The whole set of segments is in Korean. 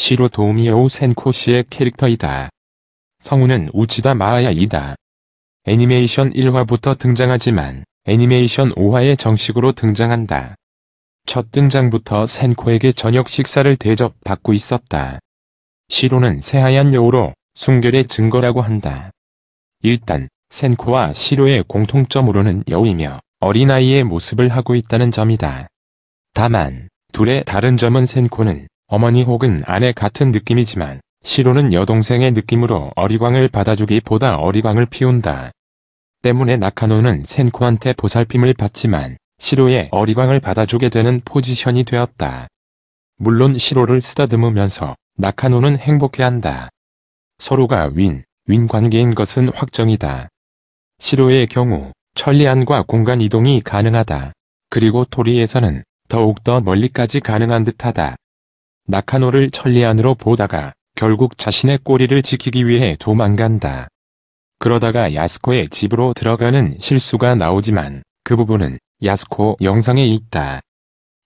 시로 도미오 센코씨의 캐릭터이다. 성우는 우치다 마아야이다. 애니메이션 1화부터 등장하지만 애니메이션 5화에 정식으로 등장한다. 첫 등장부터 센코에게 저녁 식사를 대접받고 있었다. 시로는 새하얀 여우로 순결의 증거라고 한다. 일단 센코와 시로의 공통점으로는 여우이며 어린아이의 모습을 하고 있다는 점이다. 다만 둘의 다른 점은 센코는 어머니 혹은 아내 같은 느낌이지만 시로는 여동생의 느낌으로 어리광을 받아주기보다 어리광을 피운다. 때문에 나카노는 센코한테 보살핌을 받지만 시로의 어리광을 받아주게 되는 포지션이 되었다. 물론 시로를 쓰다듬으면서 나카노는 행복해한다. 서로가 윈, 윈 관계인 것은 확정이다. 시로의 경우 천리안과 공간 이동이 가능하다. 그리고 토리에서는 더욱더 멀리까지 가능한 듯하다. 나카노를 천리 안으로 보다가 결국 자신의 꼬리를 지키기 위해 도망간다. 그러다가 야스코의 집으로 들어가는 실수가 나오지만 그 부분은 야스코 영상에 있다.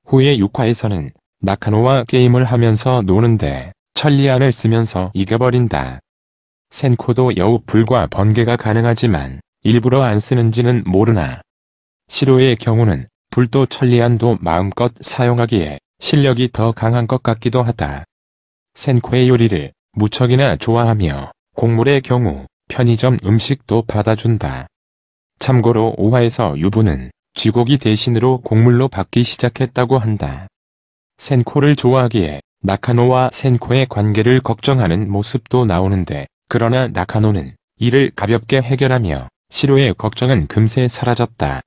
후의 6화에서는 나카노와 게임을 하면서 노는데 천리안을 쓰면서 이겨버린다. 센코도 여우 불과 번개가 가능하지만 일부러 안 쓰는지는 모르나. 시로의 경우는 불도 천리안도 마음껏 사용하기에 실력이 더 강한 것 같기도 하다. 센코의 요리를 무척이나 좋아하며 곡물의 경우 편의점 음식도 받아준다. 참고로 5화에서 유부는 쥐고기 대신으로 곡물로 받기 시작했다고 한다. 센코를 좋아하기에 나카노와 센코의 관계를 걱정하는 모습도 나오는데 그러나 나카노는 이를 가볍게 해결하며 시로의 걱정은 금세 사라졌다.